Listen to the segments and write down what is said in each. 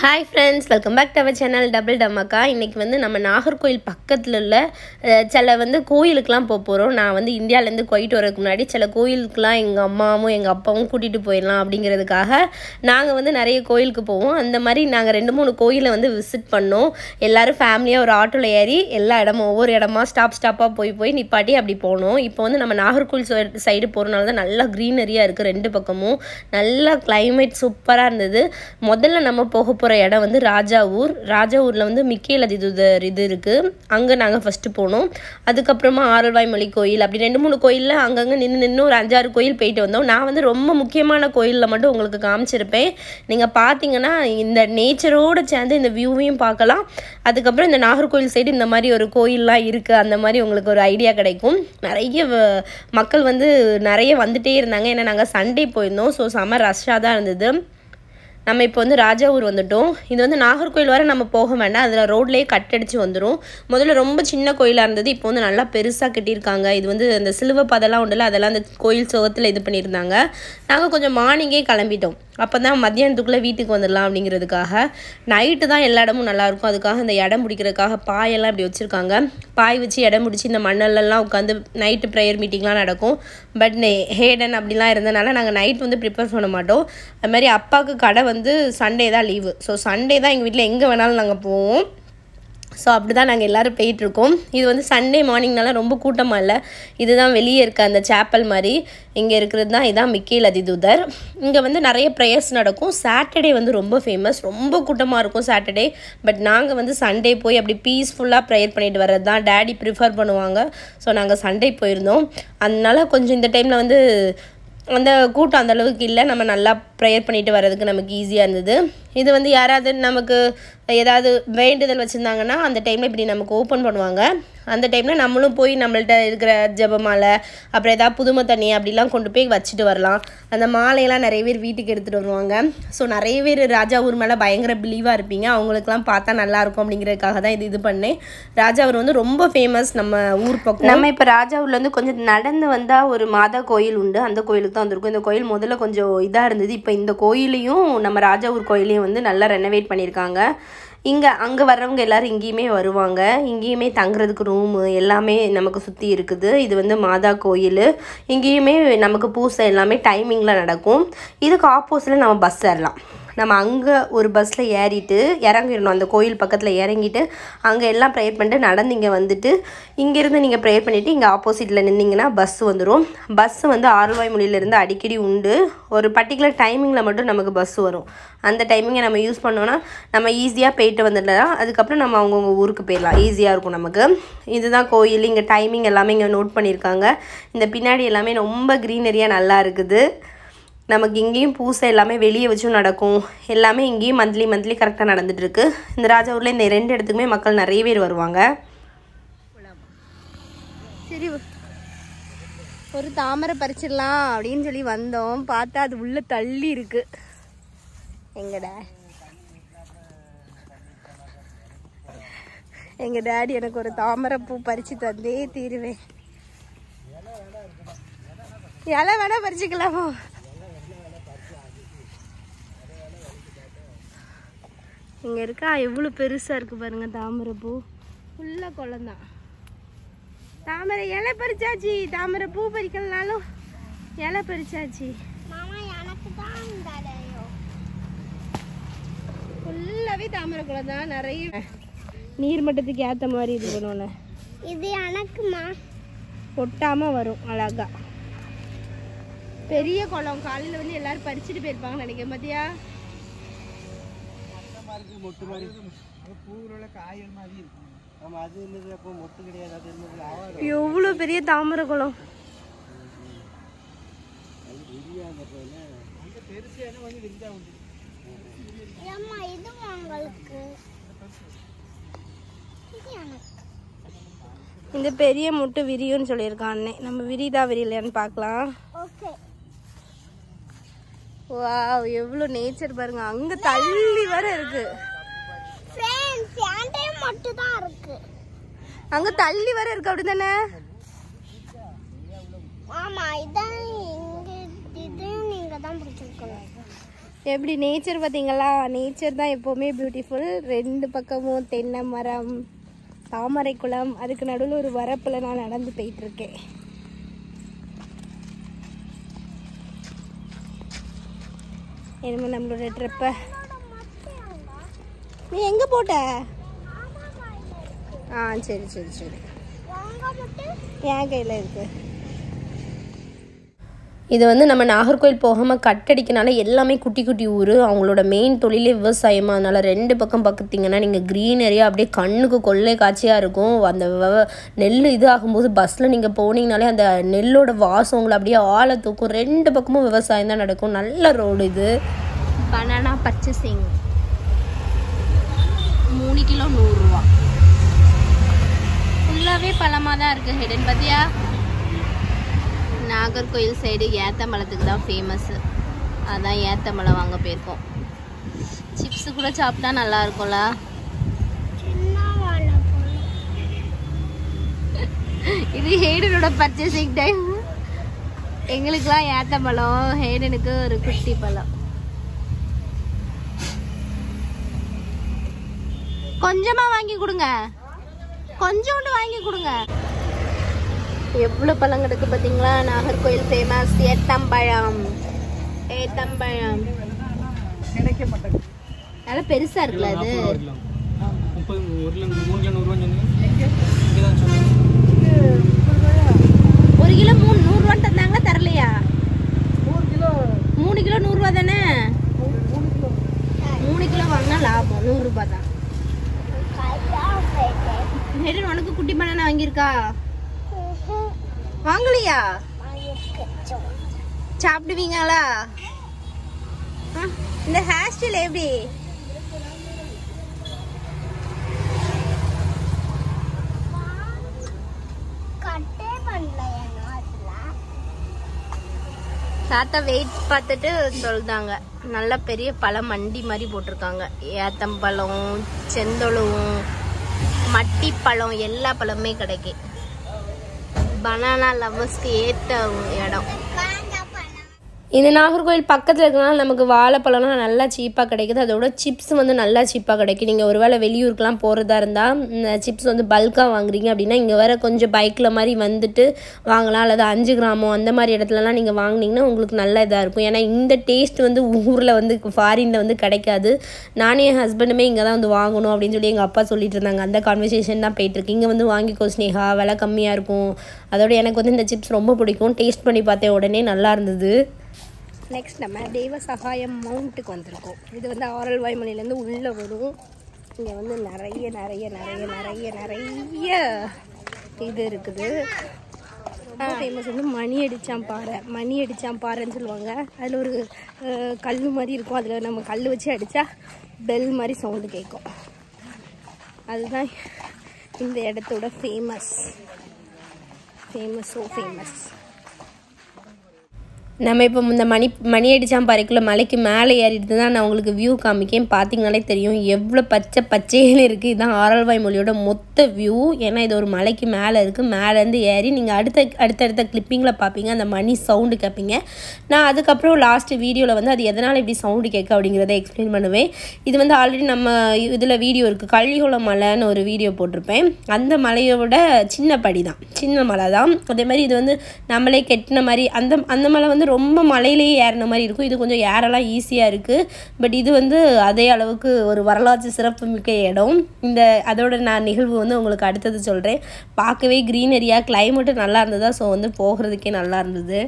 Hi friends welcome back to our channel double டமக்கா இன்றைக்கி வந்து நம்ம நாகர்கோயில் பக்கத்தில் உள்ள சில வந்து கோயிலுக்கெலாம் போக போகிறோம் நான் வந்து இந்தியாவிலேருந்து கோயிட்டு வரதுக்கு முன்னாடி சில கோயிலுக்கெலாம் எங்கள் அம்மாவும் எங்கள் அப்பாவும் கூட்டிகிட்டு போயிடலாம் அப்படிங்கிறதுக்காக நாங்கள் வந்து நிறைய கோயிலுக்கு போவோம் அந்த மாதிரி நாங்கள் ரெண்டு மூணு கோயிலை வந்து விசிட் பண்ணோம் எல்லோரும் ஃபேமிலியாக ஒரு ஆட்டோவில் ஏறி எல்லா இடமும் ஒவ்வொரு இடமா ஸ்டாப் ஸ்டாப்பாக போய் போய் நிப்பாட்டி அப்படி போனோம் இப்போ வந்து நம்ம நாகர்கோயில் சைடு போகிறனால தான் நல்லா க்ரீனரியாக இருக்குது ரெண்டு பக்கமும் நல்லா கிளைமேட் சூப்பராக இருந்தது முதல்ல நம்ம போக போகிற போகிற இடம் வந்து ராஜா ஊர் ராஜா ஊரில் வந்து மிக்கேல் அதிதூதர் இது இருக்குது அங்கே நாங்கள் ஃபஸ்ட்டு போனோம் அதுக்கப்புறமா ஆரல்வாய்மொழி கோயில் அப்படி ரெண்டு மூணு கோயிலில் அங்கங்கே நின்று நின்று ஒரு அஞ்சாறு கோயில் போயிட்டு வந்தோம் நான் வந்து ரொம்ப முக்கியமான கோயிலில் மட்டும் உங்களுக்கு காமிச்சிருப்பேன் நீங்கள் பார்த்தீங்கன்னா இந்த நேச்சரோடு சேர்ந்து இந்த வியூவையும் பார்க்கலாம் அதுக்கப்புறம் இந்த நாகர்கோவில் சைடு இந்த மாதிரி ஒரு கோயிலெலாம் இருக்குது அந்த மாதிரி உங்களுக்கு ஒரு ஐடியா கிடைக்கும் நிறைய மக்கள் வந்து நிறைய வந்துகிட்டே இருந்தாங்க ஏன்னா நாங்கள் சண்டே போயிருந்தோம் ஸோ செம ரஷ்ஷாக தான் இருந்தது நம்ம இப்போ வந்து ராஜாவூர் வந்துட்டோம் இது வந்து நாகர்கோயில் வரை நம்ம போக வேண்டாம் அதில் ரோட்லேயே கட் அடித்து வந்துடும் முதல்ல ரொம்ப சின்ன கோயிலாக இருந்தது இப்போ வந்து நல்லா பெருசாக கட்டியிருக்காங்க இது வந்து அந்த சிலுவை பதெல்லாம் உண்டுல அதெல்லாம் அந்த கோயில் சுகத்தில் இது பண்ணியிருந்தாங்க நாங்கள் கொஞ்சம் மார்னிங்கே கிளம்பிட்டோம் அப்போ தான் மத்தியானத்துக்குள்ளே வீட்டுக்கு வந்துடலாம் அப்படிங்கிறதுக்காக நைட்டு தான் எல்லா இடமும் நல்லாயிருக்கும் அதுக்காக அந்த இடம் பிடிக்கிறதுக்காக பாயெல்லாம் இப்படி வச்சுருக்காங்க பாய் வச்சு இடம் பிடிச்சி இந்த மண்ணல்லாம் உட்காந்து நைட்டு ப்ரேயர் மீட்டிங்லாம் நடக்கும் பட் ஹேடன் அப்படிலாம் இருந்தனால நாங்கள் நைட் வந்து ப்ரிப்பேர் பண்ண மாட்டோம் அது மாதிரி அப்பாவுக்கு கடை வந்து சண்டே தான் லீவு ஸோ சண்டே தான் எங்கள் வீட்டில் எங்கே வேணாலும் நாங்கள் போவோம் ஸோ அப்படி தான் நாங்கள் எல்லோரும் போயிட்டுருக்கோம் இது வந்து சண்டே மார்னிங்னால ரொம்ப கூட்டமாக இல்லை இதுதான் வெளியே இருக்க அந்த சேப்பல் மாதிரி இங்கே இருக்கிறது தான் இதான் மிக்கேல் அதிதூதர் இங்கே வந்து நிறைய ப்ரேயர்ஸ் நடக்கும் சாட்டர்டே வந்து ரொம்ப ஃபேமஸ் ரொம்ப கூட்டமாக இருக்கும் சாட்டர்டே பட் நாங்கள் வந்து சண்டே போய் அப்படி பீஸ்ஃபுல்லாக ப்ரேயர் பண்ணிட்டு வர்றது தான் டேடி ப்ரிஃபர் பண்ணுவாங்க ஸோ நாங்கள் சண்டே போயிருந்தோம் அதனால் கொஞ்சம் இந்த டைமில் வந்து அந்த கூட்டம் அந்தளவுக்கு இல்லை நம்ம நல்லா ப்ரேயர் பண்ணிட்டு வர்றதுக்கு நமக்கு ஈஸியாக இருந்தது இது வந்து யாராவது நமக்கு ஏதாவது வேண்டுதல் வச்சுருந்தாங்கன்னா அந்த டைமில் இப்படி நமக்கு ஓப்பன் பண்ணுவாங்க அந்த டைமில் நம்மளும் போய் நம்மள்ட்ட இருக்கிற மாலை அப்புறம் ஏதாவது புதுமை தண்ணி அப்படிலாம் கொண்டு போய் வச்சுட்டு வரலாம் அந்த மாலையெல்லாம் நிறைய பேர் வீட்டுக்கு எடுத்துகிட்டு வருவாங்க ஸோ நிறைய பேர் ராஜா ஊர் மேலே பயங்கர பிலீவாக இருப்பீங்க அவங்களுக்குலாம் பார்த்தா நல்லாயிருக்கும் அப்படிங்கிறதுக்காக தான் இது இது பண்ணேன் ராஜா ஊர் வந்து ரொம்ப ஃபேமஸ் நம்ம ஊர் பக்கம் நம்ம இப்போ ராஜா வந்து கொஞ்சம் நடந்து வந்தால் ஒரு மாதா கோயில் உண்டு அந்த கோயிலுக்கு தான் வந்திருக்கும் இந்த கோயில் முதல்ல கொஞ்சம் இதாக இருந்தது இப்போ இந்த கோயிலையும் நம்ம ராஜா ஊர் கோயிலையும் வந்து நல்லா ரெனோவேட் பண்ணியிருக்காங்க இங்கே அங்கே வர்றவங்க எல்லோரும் இங்கேயுமே வருவாங்க இங்கேயுமே தங்குறதுக்கு ரூமு எல்லாமே நமக்கு சுற்றி இருக்குது இது வந்து மாதா கோயில் இங்கேயுமே நமக்கு பூசை எல்லாமே டைமிங்கில் நடக்கும் இதுக்கு ஆப்போசிட்டில் நம்ம பஸ் ஏறலாம் நம்ம அங்கே ஒரு பஸ்ஸில் ஏறிட்டு இறங்கிடணும் அந்த கோயில் பக்கத்தில் இறங்கிட்டு அங்கே எல்லாம் ப்ரேயர் பண்ணிட்டு நடந்து இங்கே வந்துட்டு இங்கேருந்து நீங்கள் ப்ரேயர் பண்ணிவிட்டு இங்கே ஆப்போசிட்டில் நின்றிங்கன்னா பஸ் வந்துடும் பஸ்ஸு வந்து ஆறுவாய் மொழியிலேருந்து அடிக்கடி உண்டு ஒரு பர்டிகுலர் டைமிங்கில் மட்டும் நமக்கு பஸ் வரும் அந்த டைமிங்கை நம்ம யூஸ் பண்ணோன்னா நம்ம ஈஸியாக போயிட்டு வந்துடலாம் அதுக்கப்புறம் நம்ம அவங்கவுங்க ஊருக்கு போயிடலாம் ஈஸியாக இருக்கும் நமக்கு இதுதான் கோயில் இங்கே டைமிங் எல்லாமே இங்கே நோட் பண்ணியிருக்காங்க இந்த பின்னாடி எல்லாமே ரொம்ப க்ரீனரியாக நல்லா இருக்குது நமக்கு இங்கேயும் பூசை எல்லாமே வெளியே வச்சும் நடக்கும் எல்லாமே இங்கேயும் மந்த்லி மந்த்லி கரெக்டாக நடந்துகிட்ருக்கு இந்த ராஜாவூரில் இந்த ரெண்டு இடத்துக்குமே மக்கள் நிறைய பேர் வருவாங்க சரி ஒரு தாமரை பறிச்சிடலாம் அப்படின்னு சொல்லி வந்தோம் பார்த்தா அது உள்ளே தள்ளி இருக்கு எங்கடா எங்கள் டேடி எனக்கு ஒரு தாமரை பூ பறித்து தந்தே தீருவேன் இலை வேணால் பறிச்சுக்கலாமோ இங்கே இருக்கா எவ்வளோ பெருசாக இருக்குது பாருங்கள் தாமரை பூ ஃபுல்லாக குளம் தாமரை இலை பறிச்சாச்சு தாமரை பூ பறிக்கலனாலும் இலை பறிச்சாச்சு ஃபுல்லாகவே தாமரை குளம் தான் நிறைய நீர் மட்டத்துக்கு ஏற்ற மாதிரி இது பண்ணுவோண்ணே இது எனக்குமா கொட்டாமல் வரும் அழகா பெரிய குளம் காலையில் வந்து எல்லாரும் பறிச்சுட்டு போயிருப்பாங்க நினைக்க பார்த்தியா இருக்குது மொட்டு மாதிரி மாதிரி அது அப்போ மொட்டு கிடையாது அது பெரிய தாமர குளம் அது பெரிய அந்த அந்த உண்டு ஏம்மா இது உங்களுக்கு இந்த பெரிய முட்டு விரியும்னு சொல்லியிருக்கான் அண்ணே நம்ம விரிதா விரியலையான்னு பார்க்கலாம் வா எவ்வளோ நேச்சர் பாருங்க அங்க தள்ளி வர இருக்கு அங்க தள்ளி வர இருக்கு அப்படிதானே எப்படி நேச்சர் பார்த்தீங்களா நேச்சர் தான் எப்போவுமே பியூட்டிஃபுல் ரெண்டு பக்கமும் தென்னை மரம் தாமரை குளம் அதுக்கு நடுவில் ஒரு வரப்பில் நான் நடந்து போயிட்டுருக்கேன் இனிமேல் நம்மளோட ட்ரிப்பை நீ எங்கே போட்ட ஆ சரி சரி சரி என் கையில் இருக்குது இது வந்து நம்ம நாகர்கோவில் போகாமல் கட்டடிக்கனால எல்லாமே குட்டி குட்டி ஊர் அவங்களோட மெயின் தொழிலே விவசாயமாக அதனால் ரெண்டு பக்கம் பார்த்திங்கன்னா நீங்கள் க்ரீனரியாக அப்படியே கண்ணுக்கு கொள்ளை காட்சியாக இருக்கும் அந்த நெல் இது ஆகும்போது பஸ்ஸில் நீங்கள் போனீங்கனாலே அந்த நெல்லோட வாசம் உங்களை அப்படியே ஆழ தூக்கும் ரெண்டு பக்கமும் விவசாயம் தான் நடக்கும் நல்ல ரோடு இது பனானா பர்ச்சேசிங் மூணு கிலோ நூறுரூவா ஃபுல்லாகவே பழமாக தான் இருக்குது ஹெடன் பார்த்தியா நாகர்கோயில் சைடு ஏத்தம்பழத்துக்கு தான் ஃபேமஸ்ஸு அதான் ஏத்தம்பழம் வாங்க போயிருக்கோம் சிப்ஸு கூட சாப்பிட்டா நல்லா இருக்கும்ல இது ஹேடனோட பர்ச்சேசிங் டைம் எங்களுக்கெல்லாம் ஏத்தம்பழம் ஹேடனுக்கு ஒரு குட்டி பழம் கொஞ்சமாக வாங்கி கொடுங்க கொஞ்சோண்டு வாங்கி கொடுங்க எவ்வளோ பழம் கிடக்கு பார்த்தீங்களா நாகர்கோயில் ஃபேமஸ் ஏத்தம்பழம் ஏத்தம்பழம் நல்லா பெருசாக இருக்குல்ல அது முப்பது ஒரு மூணு சொன்னீங்க வாங்கிட்டியா சாப்பிடுவீங்களா இந்த ஹேர் ஸ்டைல் எப்படி தாத்தா வெயிட் பார்த்துட்டு சொல்றாங்க நல்ல பெரிய பழம் மண்டி மாதிரி போட்டிருக்காங்க ஏத்தம்பழம் செந்தொழுவும் மட்டி பழம் எல்லா பழமுமே கிடைக்கும் பனானா லவர்ஸ்க்கு ஏற்ற இடம் இந்த நாகர்கோவில் பக்கத்தில் இருக்கிறனால நமக்கு வாழைப்பழம்லாம் நல்லா சீப்பாக கிடைக்குது அதோட சிப்ஸ் வந்து நல்லா சீப்பாக கிடைக்கும் நீங்கள் ஒரு வேளை வெளியூருக்கெலாம் போகிறதா இருந்தால் இந்த சிப்ஸ் வந்து பல்காக வாங்குறீங்க அப்படின்னா இங்கே வர கொஞ்சம் பைக்கில் மாதிரி வந்துட்டு வாங்கலாம் அல்லது அஞ்சு கிராமம் அந்த மாதிரி இடத்துலலாம் நீங்கள் வாங்கினீங்கன்னா உங்களுக்கு நல்ல இதாக இருக்கும் ஏன்னா இந்த டேஸ்ட் வந்து ஊரில் வந்து ஃபாரினில் வந்து கிடைக்காது நானே என் ஹஸ்பண்டுமே இங்கே தான் வந்து வாங்கணும் அப்படின்னு சொல்லி எங்கள் அப்பா சொல்லிட்டு இருந்தாங்க அந்த கான்வர்சேஷன் தான் போயிட்டுருக்கு இங்கே வந்து வாங்கிக்கோ ஸ்னேகா விலை கம்மியாக இருக்கும் அதோட எனக்கு வந்து இந்த சிப்ஸ் ரொம்ப பிடிக்கும் டேஸ்ட் பண்ணி பார்த்தேன் உடனே நல்லா இருந்தது நெக்ஸ்ட் நம்ம தெய்வ சகாயம் மவுண்ட்டுக்கு வந்திருக்கோம் இது வந்து ஆரல் வாய்மொழியிலேருந்து உள்ளே வரும் இங்கே வந்து நிறைய நிறைய நிறைய நிறைய நிறைய இது இருக்குது ஃபேமஸ் வந்து மணி அடித்தான் பாறை மணி அடித்தான் பாறைன்னு சொல்லுவாங்க அதில் ஒரு கல் மாதிரி இருக்கும் அதில் நம்ம கல் வச்சு அடித்தா பெல் மாதிரி சவுண்டு கேட்கும் அதுதான் இந்த இடத்தோட ஃபேமஸ் ஃபேமஸ் ஸோ ஃபேமஸ் நம்ம இப்போ இந்த மணி மணி அடித்தான் பாறைக்குள்ளே மலைக்கு மேலே ஏறிட்டு தான் நான் உங்களுக்கு வியூ காமிக்கேன் பார்த்தீங்கனாலே தெரியும் எவ்வளோ பச்சை பச்சைன்னு இருக்குது இதுதான் ஆரல்வாய் மொழியோட மொத்த வியூ ஏன்னா இது ஒரு மலைக்கு மேலே இருக்குது மேலேருந்து ஏறி நீங்கள் அடுத்த அடுத்தடுத்த கிளிப்பிங்கில் பார்ப்பீங்க அந்த மணி சவுண்டு கேட்பீங்க நான் அதுக்கப்புறம் லாஸ்ட்டு வீடியோவில் வந்து அது எதனால் இப்படி சவுண்டு கேட்க அப்படிங்கிறத எக்ஸ்பிளைன் பண்ணுவேன் இது வந்து ஆல்ரெடி நம்ம இதில் வீடியோ இருக்குது கள்ளிகுளம் மலைன்னு ஒரு வீடியோ போட்டிருப்பேன் அந்த மலையோட சின்ன படி தான் சின்ன மலை தான் அதே மாதிரி இது வந்து நம்மளே கெட்டின மாதிரி அந்த அந்த மலை வந்து ரொம்ப மலையிலேயே ஏறின மாதிரி இருக்கும் இது கொஞ்சம் ஏறலாம் ஈஸியாக இருக்குது பட் இது வந்து அதே அளவுக்கு ஒரு வரலாற்று சிறப்புமிக்க இடம் இந்த அதோட நான் நிகழ்வு வந்து உங்களுக்கு அடுத்தது சொல்கிறேன் பார்க்கவே க்ரீனரியாக கிளைமேட்டும் நல்லா இருந்ததா ஸோ வந்து போகிறதுக்கே நல்லா இருந்தது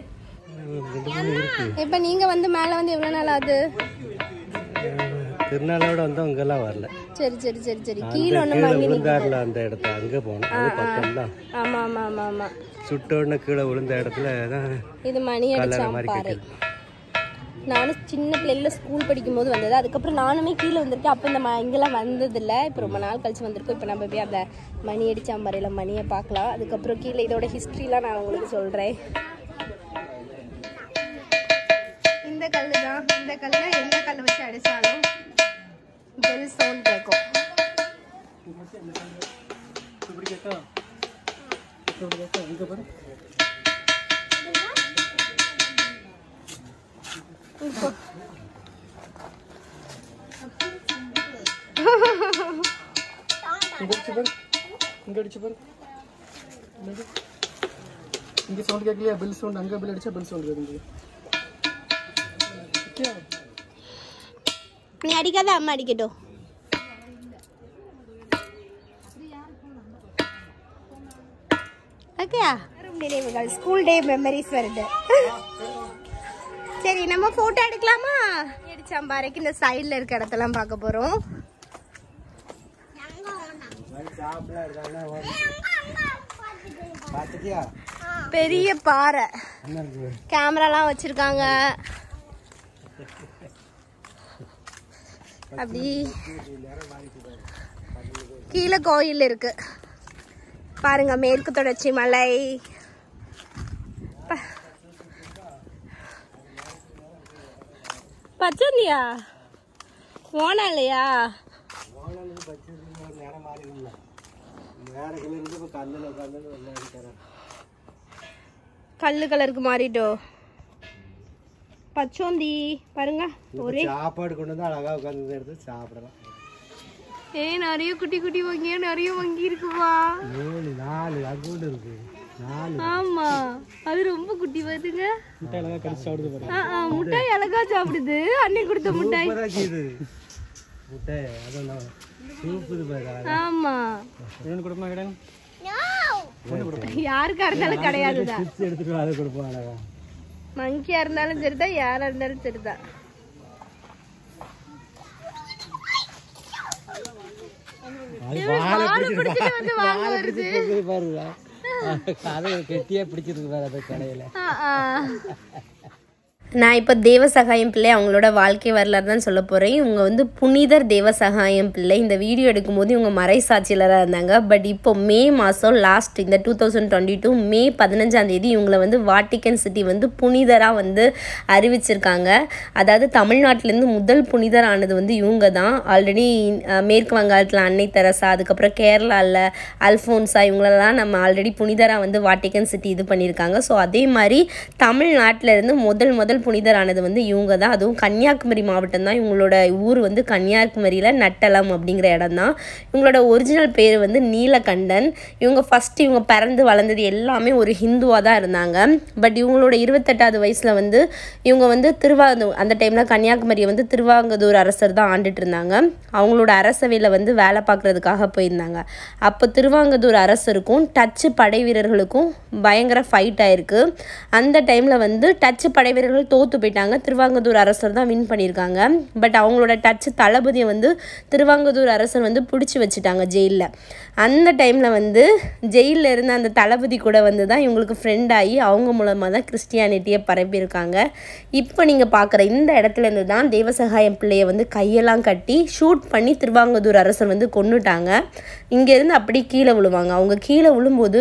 இப்போ நீங்கள் வந்து மேலே வந்து எவ்வளோ நாள் ஆகுது திருநாளோட வந்து அங்கெல்லாம் வரல சரி சரி சரி சரி கீழே ஒன்று அந்த இடத்துல அங்கே போனோம் ஆமாம் ஆமாம் ஆமாம் ஆமாம் சுட்டோன்னு கீழே விழுந்த இடத்துல இது மணி அடிச்சா பாறை நானும் சின்ன பிள்ளைல ஸ்கூல் படிக்கும்போது வந்தது அதுக்கப்புறம் நானுமே கீழே வந்திருக்கேன் அப்போ இந்த இங்கெல்லாம் வந்ததில்லை இப்போ ரொம்ப நாள் கழிச்சு வந்திருக்கோம் இப்போ நம்ம போய் அந்த மணி அடிச்சாம்பாறையில் மணியை பார்க்கலாம் அதுக்கப்புறம் கீழே இதோட ஹிஸ்ட்ரிலாம் நான் உங்களுக்கு சொல்கிறேன் இந்த கல் தான் இந்த கல் தான் எந்த கல் வச்சு அடித்தாலும் பெல் சவுண்ட் கேட்கும் 돌려서 익어버려. 이거. 공격 집은? 공격이 집은? இங்கே சவுண்ட் கேட்கலையா பில் சவுண்ட் அங்கே பில் அடிச்சா பில் சவுண்ட் கேட்குது நீ அடிக்காத அம்மா அடிக்கட்டும் நினைவுகள் ஸ்கூல் டே மெமரிஸ் வருது சரி நம்ம போட்டோ எடுக்கலாமா பாருக்கு இந்த சைடில் இருக்க இடத்தெல்லாம் பார்க்க போகிறோம் பெரிய பாறை கேமராலாம் வச்சிருக்காங்க அப்படி கீழே கோயில் இருக்கு பாருங்க மேற்கு தொடர்ச்சி மலை பச்சந்தியா ஓனா இல்லையா கல்லு கலருக்கு மாறிட்டோ பச்சோந்தி பாருங்க ஒரே சாப்பாடு கொண்டு வந்து அழகா உட்காந்து எடுத்து சாப்பிடலாம் ஏ நிறைய குட்டி குட்டி வங்கியா நிறைய வங்கி இருக்குவா நாலு அக்கௌண்ட் இருக்கு ஆமா அது ரொம்ப குட்டி பாத்துங்க முட்டை அழகா கடிச்சு சாப்பிடுது பாருங்க முட்டை அழகா சாப்பிடுது அன்னை கொடுத்த முட்டை முட்டை அதான் சூப்புது பாரு ஆமா என்ன கொடுமா கடன் யாருக்கா இருந்தாலும் கிடையாதுதான் எடுத்துட்டு மங்கியா இருந்தாலும் சரிதான் யாரா இருந்தாலும் சரிதான் வாழை பிடிச்சிட்டு அது கெட்டியா பிடிச்சிருக்கு வேற அந்த கடையில நான் இப்போ தேவசகாயம் பிள்ளை அவங்களோட வாழ்க்கை வரலாறு தான் சொல்ல போகிறேன் இவங்க வந்து புனிதர் தேவசகாயம் பிள்ளை இந்த வீடியோ எடுக்கும்போது இவங்க மறை சாட்சியலராக இருந்தாங்க பட் இப்போ மே மாதம் லாஸ்ட் இந்த டூ தௌசண்ட் டுவெண்ட்டி டூ மே பதினஞ்சாந்தேதி இவங்களை வந்து வாட்டிக்கன் சிட்டி வந்து புனிதராக வந்து அறிவிச்சிருக்காங்க அதாவது தமிழ்நாட்டிலேருந்து முதல் புனிதரானது வந்து இவங்க தான் ஆல்ரெடி மேற்கு வங்காளத்தில் அன்னை தெரசா அதுக்கப்புறம் கேரளாவில் அல்ஃபோன்ஸா இவங்களெல்லாம் நம்ம ஆல்ரெடி புனிதராக வந்து வாட்டிக்கன் சிட்டி இது பண்ணியிருக்காங்க ஸோ அதே மாதிரி தமிழ்நாட்டிலேருந்து முதல் முதல் புனிதரானது வந்து இவங்க தான் அதுவும் கன்னியாகுமரி மாவட்டம் தான் இவங்களோட ஊர் வந்து கன்னியாகுமரியில் நட்டலம் அப்படிங்கிற இடம் தான் இவங்களோட ஒரிஜினல் பேர் வந்து நீலகண்டன் இவங்க ஃபஸ்ட் இவங்க பிறந்து வளர்ந்தது எல்லாமே ஒரு ஹிந்துவாக தான் இருந்தாங்க பட் இவங்களோட இருபத்தெட்டாவது வயசில் வந்து இவங்க வந்து திருவாங்கூர் அந்த டைமில் கன்னியாகுமரியை வந்து திருவாங்கதூர் அரசர் தான் ஆண்டுட்டு இருந்தாங்க அவங்களோட அரசவையில் வந்து வேலை பார்க்குறதுக்காக போயிருந்தாங்க அப்போ திருவாங்கதூர் அரசருக்கும் டச்சு படை வீரர்களுக்கும் பயங்கர ஃபைட் ஆயிருக்கு அந்த டைமில் வந்து டச்சு படை வீரர்கள் தோற்று போயிட்டாங்க திருவாங்கதூர் அரசர் தான் வின் பண்ணியிருக்காங்க பட் அவங்களோட டச் தளபதியை வந்து திருவாங்கதூர் அரசர் வந்து பிடிச்சி வச்சுட்டாங்க ஜெயிலில் அந்த டைமில் வந்து ஜெயிலில் இருந்த அந்த தளபதி கூட வந்து தான் இவங்களுக்கு ஃப்ரெண்ட் ஆகி அவங்க மூலமாக தான் கிறிஸ்டியானிட்டியை பரப்பியிருக்காங்க இப்போ நீங்கள் பார்க்குற இந்த இடத்துலேருந்து தான் தேவசகாயம் பிள்ளையை வந்து கையெல்லாம் கட்டி ஷூட் பண்ணி திருவாங்கதூர் அரசர் வந்து கொண்டுட்டாங்க இங்கேருந்து அப்படி கீழே விழுவாங்க அவங்க கீழே விழும்போது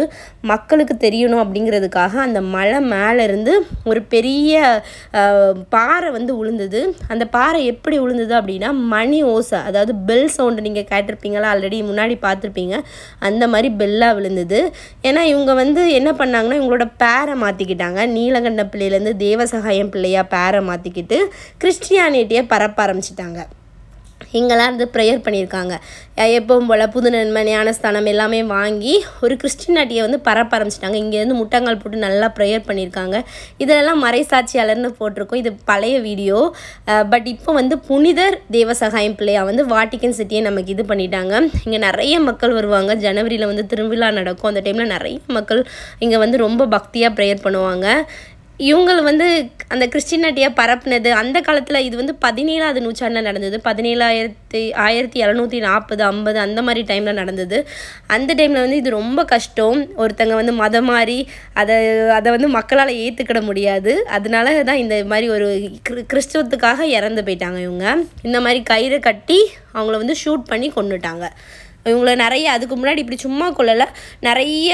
மக்களுக்கு தெரியணும் அப்படிங்கிறதுக்காக அந்த மலை மேலேருந்து ஒரு பெரிய பாறை வந்து உளுந்தது அந்த பாறை எப்படி உளுந்தது அப்படின்னா மணி ஓசை அதாவது பெல் சவுண்டு நீங்கள் கேட்டிருப்பீங்களா ஆல்ரெடி முன்னாடி பார்த்துருப்பீங்க அந்த மாதிரி பெல்லாக விழுந்தது ஏன்னா இவங்க வந்து என்ன பண்ணாங்கன்னா இவங்களோட பேரை மாற்றிக்கிட்டாங்க நீலகண்ட பிள்ளையிலேருந்து தேவசகாயம் பிள்ளையாக பேரை மாற்றிக்கிட்டு கிறிஸ்டியானிட்டியை பரப்ப ஆரம்பிச்சிட்டாங்க இங்கெல்லாம் இருந்து ப்ரேயர் பண்ணியிருக்காங்க எப்பவும் போல் புது நன்மை ஞானஸ்தானம் எல்லாமே வாங்கி ஒரு கிறிஸ்டின் நாட்டியை வந்து பரப்ப ஆரம்பிச்சிட்டாங்க இங்கேருந்து முட்டங்கால் போட்டு நல்லா ப்ரேயர் பண்ணியிருக்காங்க இதெல்லாம் மறைசாட்சியாளர்னு போட்டிருக்கோம் இது பழைய வீடியோ பட் இப்போ வந்து புனிதர் தேவசகாயம் பிள்ளையா வந்து வாட்டிக்கன் சிட்டியை நமக்கு இது பண்ணிட்டாங்க இங்கே நிறைய மக்கள் வருவாங்க ஜனவரியில் வந்து திருவிழா நடக்கும் அந்த டைமில் நிறைய மக்கள் இங்கே வந்து ரொம்ப பக்தியாக ப்ரேயர் பண்ணுவாங்க இவங்களை வந்து அந்த கிறிஸ்டினாட்டியாக பரப்புனது அந்த காலத்தில் இது வந்து பதினேழாவது நூற்றாண்டில் நடந்தது பதினேழாயிரத்தி ஆயிரத்தி எழுநூற்றி நாற்பது ஐம்பது அந்த மாதிரி டைமில் நடந்தது அந்த டைமில் வந்து இது ரொம்ப கஷ்டம் ஒருத்தங்க வந்து மதம் மாறி அதை அதை வந்து மக்களால் ஏற்றுக்கிட முடியாது அதனால தான் இந்த மாதிரி ஒரு கிறிஸ்துவத்துக்காக இறந்து போயிட்டாங்க இவங்க இந்த மாதிரி கயிறு கட்டி அவங்கள வந்து ஷூட் பண்ணி கொண்டுட்டாங்க இவங்கள நிறைய அதுக்கு முன்னாடி இப்படி சும்மா கொள்ளலை நிறைய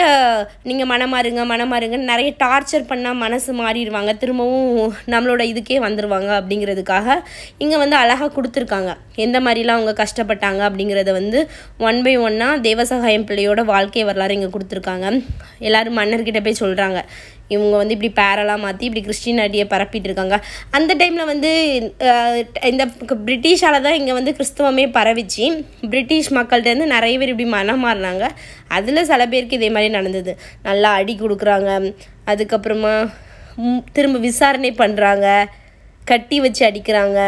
நீங்கள் மனம் மனமாருங்கன்னு நிறைய டார்ச்சர் பண்ணால் மனசு மாறிடுவாங்க திரும்பவும் நம்மளோட இதுக்கே வந்துடுவாங்க அப்படிங்கிறதுக்காக இங்கே வந்து அழகாக கொடுத்துருக்காங்க எந்த மாதிரிலாம் அவங்க கஷ்டப்பட்டாங்க அப்படிங்கிறத வந்து ஒன் பை ஒன்னாக தேவசகாயம் பிள்ளையோட வாழ்க்கை வரலாறு இங்கே கொடுத்துருக்காங்க எல்லோரும் மன்னர்கிட்ட போய் சொல்கிறாங்க இவங்க வந்து இப்படி பேரெல்லாம் மாற்றி இப்படி கிறிஸ்டின் அடியை பரப்பிட்டு இருக்காங்க அந்த டைமில் வந்து இந்த பிரிட்டிஷால் தான் இங்கே வந்து கிறிஸ்தவமே பரவிச்சு பிரிட்டிஷ் மக்கள்கிட்டருந்து நிறைய பேர் இப்படி மனம் மாறினாங்க அதில் சில பேருக்கு இதே மாதிரி நடந்தது நல்லா அடி கொடுக்குறாங்க அதுக்கப்புறமா திரும்ப விசாரணை பண்ணுறாங்க கட்டி வச்சு அடிக்கிறாங்க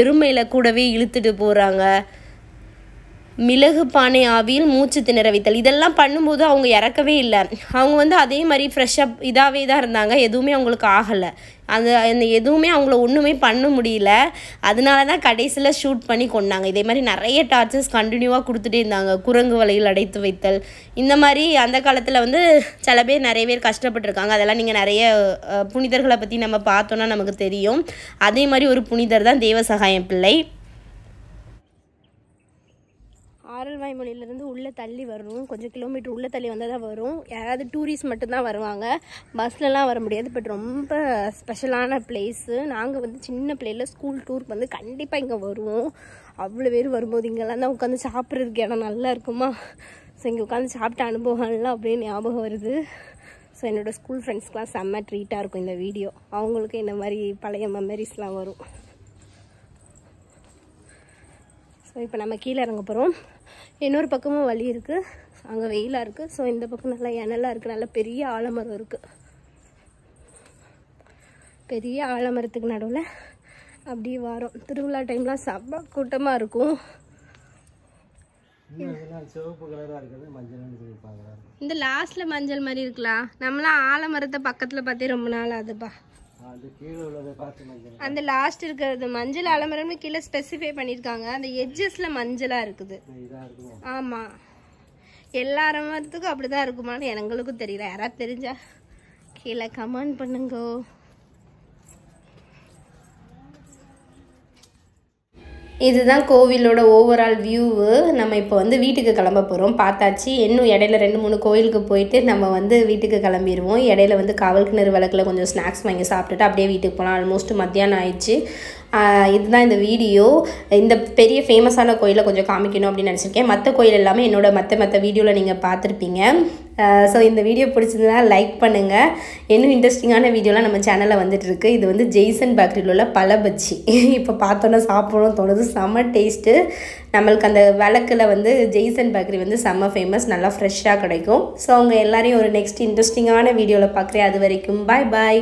எருமையில் கூடவே இழுத்துட்டு போகிறாங்க மிளகு பானை ஆவியில் மூச்சு திணற வைத்தல் இதெல்லாம் பண்ணும்போது அவங்க இறக்கவே இல்லை அவங்க வந்து அதே மாதிரி ஃப்ரெஷ்ஷாக இதாகவே தான் இருந்தாங்க எதுவுமே அவங்களுக்கு ஆகலை அந்த அந்த எதுவுமே அவங்கள ஒன்றுமே பண்ண முடியல அதனால தான் கடைசியில் ஷூட் பண்ணி கொண்டாங்க இதே மாதிரி நிறைய டார்ச்சர்ஸ் கண்டினியூவாக கொடுத்துட்டே இருந்தாங்க குரங்கு வலையில் அடைத்து வைத்தல் இந்த மாதிரி அந்த காலத்தில் வந்து சில பேர் நிறைய பேர் கஷ்டப்பட்டிருக்காங்க அதெல்லாம் நீங்கள் நிறைய புனிதர்களை பற்றி நம்ம பார்த்தோன்னா நமக்கு தெரியும் அதே மாதிரி ஒரு புனிதர் தான் தேவசகாயம் பிள்ளை ஆரல்வாய் மொழியிலேருந்து உள்ளே தள்ளி வரும் கொஞ்சம் கிலோமீட்டர் உள்ளே தள்ளி வந்தால் தான் வரும் யாராவது டூரிஸ்ட் மட்டும்தான் வருவாங்க பஸ்லலாம் வர முடியாது பட் ரொம்ப ஸ்பெஷலான பிளேஸு நாங்கள் வந்து சின்ன பிள்ளையில் ஸ்கூல் டூருக்கு வந்து கண்டிப்பாக இங்கே வருவோம் அவ்வளோ பேர் வரும்போது இங்கெல்லாம் தான் உட்காந்து சாப்பிட்றதுக்கு இடம் நல்லா இருக்குமா ஸோ இங்கே உட்காந்து சாப்பிட்ட அனுபவங்கள்லாம் அப்படியே ஞாபகம் வருது ஸோ என்னோடய ஸ்கூல் ஃப்ரெண்ட்ஸ்க்கெலாம் செம்ம ட்ரீட்டாக இருக்கும் இந்த வீடியோ அவங்களுக்கு இந்த மாதிரி பழைய மெமரிஸ்லாம் வரும் ஸோ இப்போ நம்ம கீழே இறங்க போகிறோம் இன்னொரு பக்கமும் வழி இருக்குது அங்கே வெயிலாக இருக்குது ஸோ இந்த பக்கம் நல்லா எண்ணெல்லாம் இருக்குது நல்லா பெரிய ஆலமரம் இருக்குது பெரிய ஆலமரத்துக்கு நடுவில் அப்படியே வரும் திருவிழா டைம்லாம் செம்ம கூட்டமாக இருக்கும் இந்த லாஸ்ட்ல மஞ்சள் மாதிரி இருக்கலாம் நம்மளாம் ஆலமரத்தை பக்கத்துல பார்த்தே ரொம்ப நாள் அதுப்பா அந்த லாஸ்ட் இருக்கிறது மஞ்சள் அலமரம் கீழே ஸ்பெசிஃபை பண்ணியிருக்காங்க அந்த எட்ஜஸ்ல மஞ்சளாக இருக்குது ஆமாம் எல்லா அலமரத்துக்கும் அப்படி தான் இருக்குமான்னு எங்களுக்கும் தெரியல யாராவது தெரிஞ்சா கீழே கமெண்ட் பண்ணுங்கோ இதுதான் கோவிலோட ஓவரால் வியூவு நம்ம இப்போ வந்து வீட்டுக்கு கிளம்ப போகிறோம் பார்த்தாச்சு இன்னும் இடையில ரெண்டு மூணு கோவிலுக்கு போயிட்டு நம்ம வந்து வீட்டுக்கு கிளம்பிடுவோம் இடையில வந்து காவல் கிணறு விளக்கில் கொஞ்சம் ஸ்நாக்ஸ் வாங்கி சாப்பிட்டுட்டு அப்படியே வீட்டுக்கு போகலாம் ஆல்மோஸ்ட் மத்தியானம் ஆயிடுச்சு இதுதான் இந்த வீடியோ இந்த பெரிய ஃபேமஸான கோயிலை கொஞ்சம் காமிக்கணும் அப்படின்னு நினச்சிருக்கேன் மற்ற கோயில் எல்லாமே என்னோட மற்ற மற்ற வீடியோவில் நீங்கள் பார்த்துருப்பீங்க ஸோ இந்த வீடியோ பிடிச்சிருந்தா லைக் பண்ணுங்கள் இன்னும் இன்ட்ரெஸ்டிங்கான வீடியோலாம் நம்ம சேனலில் வந்துட்டுருக்கு இது வந்து ஜெய்சன் பேக்கரியில் உள்ள பல பஜ்ஜி இப்போ பார்த்தோன்னா சாப்பிடணும் தோணுது செம்ம டேஸ்ட்டு நம்மளுக்கு அந்த விளக்கில் வந்து ஜெய்சன் பேக்கரி வந்து செம்ம ஃபேமஸ் நல்லா ஃப்ரெஷ்ஷாக கிடைக்கும் ஸோ அவங்க எல்லாரையும் ஒரு நெக்ஸ்ட் இன்ட்ரெஸ்டிங்கான வீடியோவில் பார்க்குறேன் அது வரைக்கும் பாய் பாய்